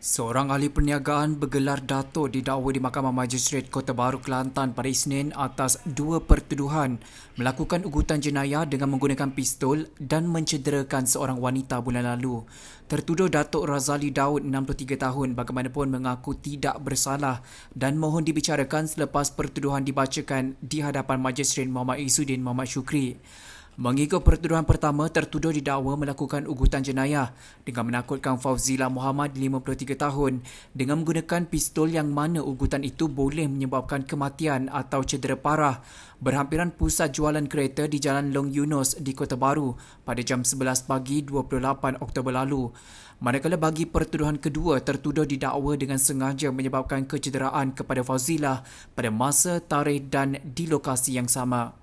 Seorang ahli perniagaan bergelar Dato didakwa di Mahkamah Majistret Kota Baru Kelantan pada Isnin atas dua pertuduhan melakukan ugutan jenayah dengan menggunakan pistol dan mencederakan seorang wanita bulan lalu. Tertuduh Datuk Razali Daud, 63 tahun, bagaimanapun mengaku tidak bersalah dan mohon dibicarakan selepas pertuduhan dibacakan di hadapan Majistret Muhammad Isudin Muhammad Syukri. Mengikut pertuduhan pertama, tertuduh didakwa melakukan ugutan jenayah dengan menakutkan Fauzila Muhammad, 53 tahun, dengan menggunakan pistol yang mana ugutan itu boleh menyebabkan kematian atau cedera parah berhampiran pusat jualan kereta di Jalan Long Yunus di Kota Baru pada jam 11 pagi 28 Oktober lalu. Manakala bagi pertuduhan kedua, tertuduh didakwa dengan sengaja menyebabkan kecederaan kepada Fauzila pada masa, tarikh dan di lokasi yang sama.